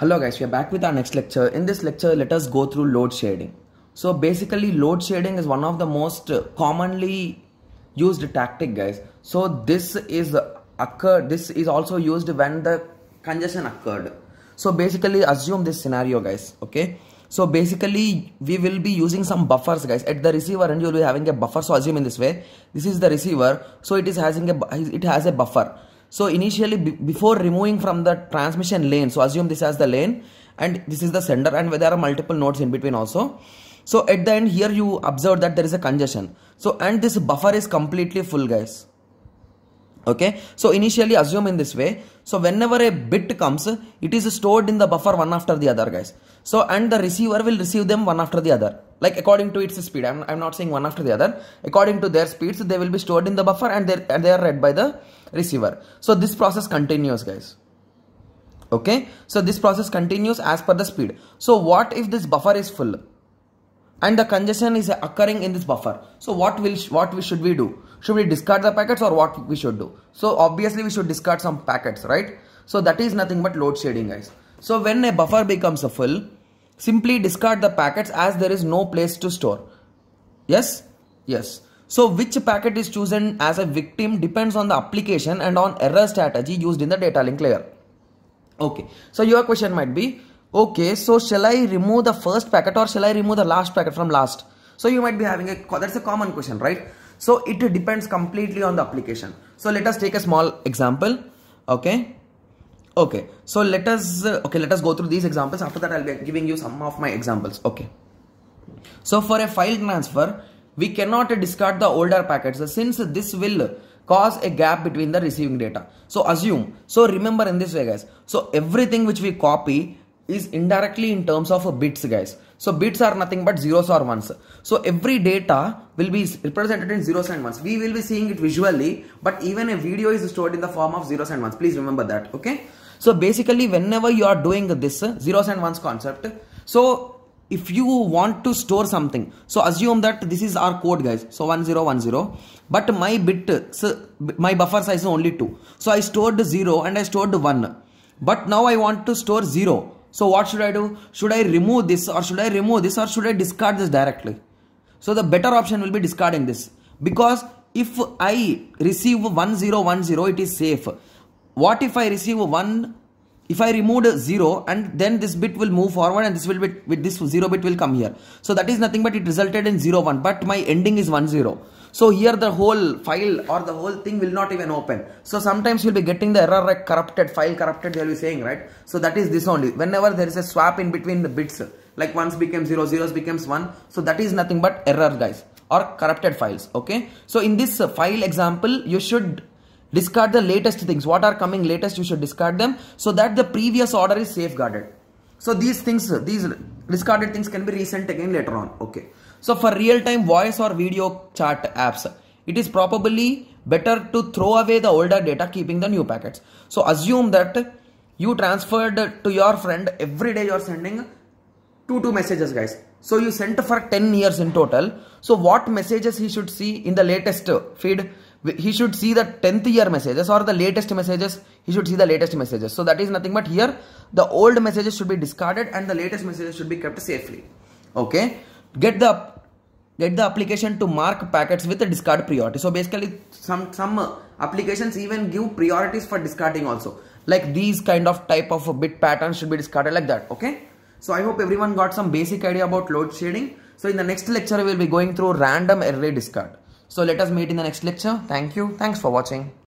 Hello guys, we are back with our next lecture. In this lecture, let us go through load shading. So basically load shading is one of the most commonly used tactic guys. So this is occurred, this is also used when the congestion occurred. So basically assume this scenario guys, okay. So basically we will be using some buffers guys at the receiver end you will be having a buffer. So assume in this way, this is the receiver. So it is having a, it has a buffer. So initially before removing from the transmission lane, so assume this as the lane and this is the sender and there are multiple nodes in between also. So at the end here you observe that there is a congestion. So and this buffer is completely full guys. Okay. So initially assume in this way. So whenever a bit comes, it is stored in the buffer one after the other guys. So and the receiver will receive them one after the other like according to its speed I'm, I'm not saying one after the other according to their speeds they will be stored in the buffer and, and they are read by the receiver so this process continues guys okay so this process continues as per the speed so what if this buffer is full and the congestion is occurring in this buffer so what will what we should we do should we discard the packets or what we should do so obviously we should discard some packets right so that is nothing but load shading guys so when a buffer becomes full Simply discard the packets as there is no place to store. Yes? Yes. So which packet is chosen as a victim depends on the application and on error strategy used in the data link layer. Okay. So your question might be, okay, so shall I remove the first packet or shall I remove the last packet from last? So you might be having a, that's a common question, right? So it depends completely on the application. So let us take a small example. Okay okay so let us uh, okay let us go through these examples after that i'll be giving you some of my examples okay so for a file transfer we cannot discard the older packets since this will cause a gap between the receiving data so assume so remember in this way guys so everything which we copy is indirectly in terms of bits guys. So bits are nothing but zeros or ones. So every data will be represented in zeros and ones. We will be seeing it visually but even a video is stored in the form of zeros and ones. Please remember that okay. So basically whenever you are doing this zeros and ones concept. So if you want to store something. So assume that this is our code guys. So 1010 but my bit so my buffer size is only 2. So I stored 0 and I stored 1 but now I want to store 0 so what should I do? Should I remove this or should I remove this or should I discard this directly? So the better option will be discarding this because if I receive 1010 it is safe. What if I receive 1 if I removed 0 and then this bit will move forward and this will be with this 0 bit will come here. So that is nothing but it resulted in 0 1 but my ending is 1 0. So here the whole file or the whole thing will not even open. So sometimes you'll be getting the error like corrupted, file corrupted they'll be saying, right? So that is this only. Whenever there is a swap in between the bits, like ones becomes zero, zeros becomes one. So that is nothing but error guys or corrupted files, okay? So in this file example, you should discard the latest things. What are coming latest, you should discard them so that the previous order is safeguarded. So these things, these discarded things can be resent again later on, okay? So for real-time voice or video chat apps, it is probably better to throw away the older data keeping the new packets. So assume that you transferred to your friend every day you're sending two two messages guys. So you sent for 10 years in total. So what messages he should see in the latest feed? He should see the 10th year messages or the latest messages. He should see the latest messages. So that is nothing but here the old messages should be discarded and the latest messages should be kept safely. Okay get the get the application to mark packets with a discard priority. So basically some some applications even give priorities for discarding also. Like these kind of type of bit patterns should be discarded like that. Okay. So I hope everyone got some basic idea about load shading. So in the next lecture, we'll be going through random array discard. So let us meet in the next lecture. Thank you. Thanks for watching.